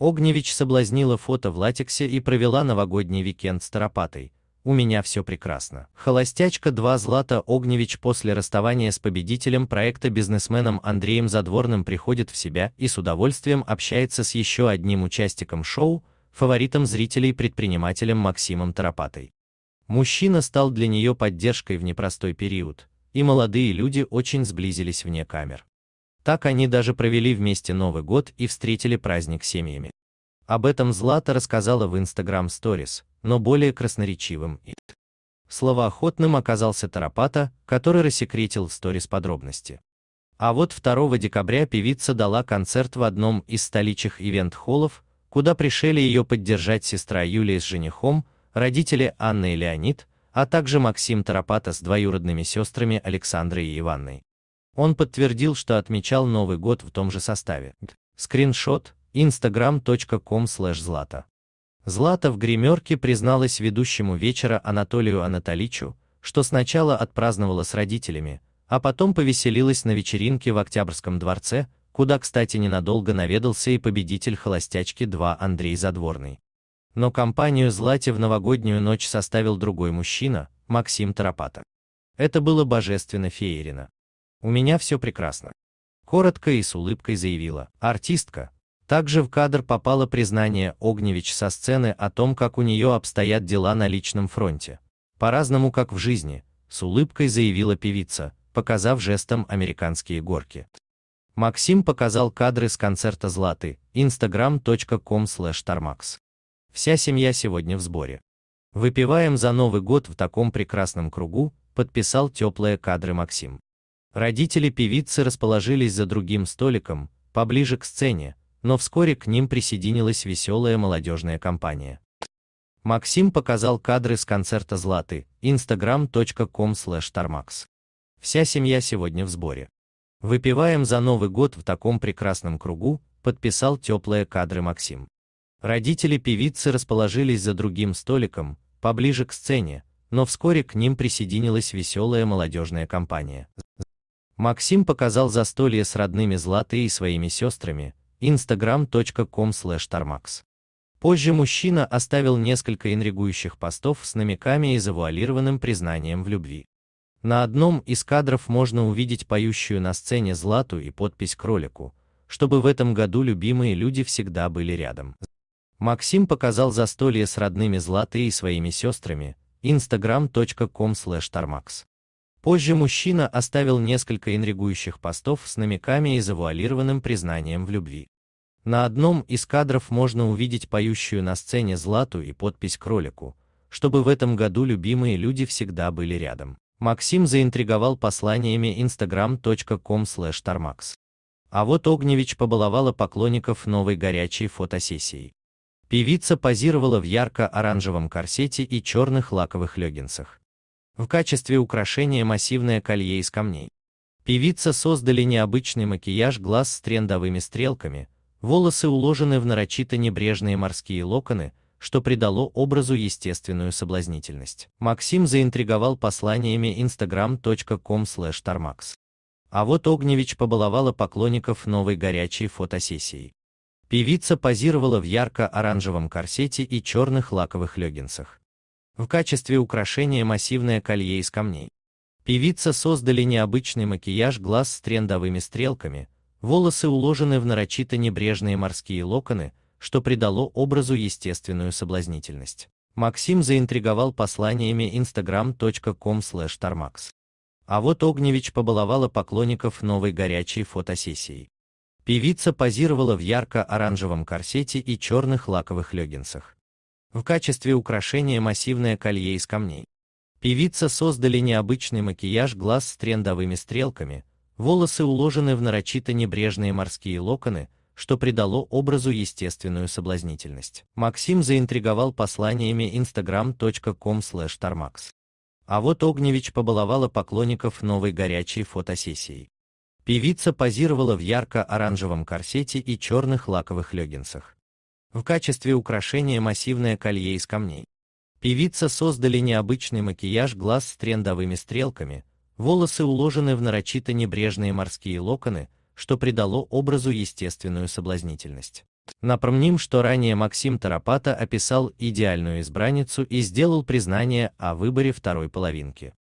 Огневич соблазнила фото в латексе и провела новогодний уикенд с Торопатой. У меня все прекрасно. Холостячка 2 Злата Огневич после расставания с победителем проекта бизнесменом Андреем Задворным приходит в себя и с удовольствием общается с еще одним участником шоу, фаворитом зрителей предпринимателем Максимом Торопатой. Мужчина стал для нее поддержкой в непростой период, и молодые люди очень сблизились вне камер. Так они даже провели вместе Новый год и встретили праздник семьями. Об этом Злата рассказала в Instagram Stories, но более красноречивым и словоохотным оказался Тарапата, который рассекретил в Stories подробности. А вот 2 декабря певица дала концерт в одном из столичных ивент-холлов, куда пришли ее поддержать сестра Юлия с женихом, родители Анны и Леонид, а также Максим Тарапата с двоюродными сестрами Александрой и Иванной. Он подтвердил, что отмечал Новый год в том же составе. Скриншот instagram.com злата. Злата в гримерке призналась ведущему вечера Анатолию Анатоличу, что сначала отпраздновала с родителями, а потом повеселилась на вечеринке в Октябрьском дворце, куда, кстати, ненадолго наведался и победитель «Холостячки-2» Андрей Задворный. Но компанию Злате в новогоднюю ночь составил другой мужчина, Максим Тарапата. Это было божественно феерина. У меня все прекрасно. Коротко и с улыбкой заявила артистка. Также в кадр попало признание Огневич со сцены о том, как у нее обстоят дела на личном фронте. По-разному, как в жизни, с улыбкой заявила певица, показав жестом американские горки. Максим показал кадры с концерта Златы, instagram.com tarmax. Вся семья сегодня в сборе. Выпиваем за Новый год в таком прекрасном кругу, подписал теплые кадры Максим. Родители певицы расположились за другим столиком, поближе к сцене, но вскоре к ним присоединилась веселая молодежная компания. Максим показал кадры с концерта Златы, instagram.com/tarmax. Вся семья сегодня в сборе. Выпиваем за Новый год в таком прекрасном кругу, подписал теплые кадры Максим. Родители певицы расположились за другим столиком, поближе к сцене, но вскоре к ним присоединилась веселая молодежная компания. Максим показал застолье с родными Златы и своими сестрами, instagram.com tarmax. Позже мужчина оставил несколько интригующих постов с намеками и завуалированным признанием в любви. На одном из кадров можно увидеть поющую на сцене Злату и подпись кролику, чтобы в этом году любимые люди всегда были рядом. Максим показал застолье с родными Златы и своими сестрами, instagram.com tarmax. Позже мужчина оставил несколько интригующих постов с намеками и завуалированным признанием в любви. На одном из кадров можно увидеть поющую на сцене Злату и подпись кролику, чтобы в этом году любимые люди всегда были рядом. Максим заинтриговал посланиями instagram.com/tarmax. А вот Огневич побаловала поклонников новой горячей фотосессией. Певица позировала в ярко-оранжевом корсете и черных лаковых леггинсах. В качестве украшения массивное колье из камней. Певица создали необычный макияж глаз с трендовыми стрелками, волосы уложены в нарочито небрежные морские локоны, что придало образу естественную соблазнительность. Максим заинтриговал посланиями instagram.com tarmax. А вот Огневич побаловала поклонников новой горячей фотосессии. Певица позировала в ярко-оранжевом корсете и черных лаковых легинсах. В качестве украшения массивное колье из камней. Певица создали необычный макияж глаз с трендовыми стрелками, волосы уложены в нарочито небрежные морские локоны, что придало образу естественную соблазнительность. Максим заинтриговал посланиями instagram.com tarmax. А вот Огневич побаловала поклонников новой горячей фотосессии. Певица позировала в ярко-оранжевом корсете и черных лаковых леггинсах. В качестве украшения массивное колье из камней. Певица создали необычный макияж глаз с трендовыми стрелками, волосы уложены в нарочито небрежные морские локоны, что придало образу естественную соблазнительность. Максим заинтриговал посланиями instagram.com tarmax. А вот Огневич побаловала поклонников новой горячей фотосессией. Певица позировала в ярко-оранжевом корсете и черных лаковых леггинсах. В качестве украшения массивное колье из камней. Певица создали необычный макияж глаз с трендовыми стрелками, волосы уложены в нарочито небрежные морские локоны, что придало образу естественную соблазнительность. Напомним, что ранее Максим Тарапата описал идеальную избранницу и сделал признание о выборе второй половинки.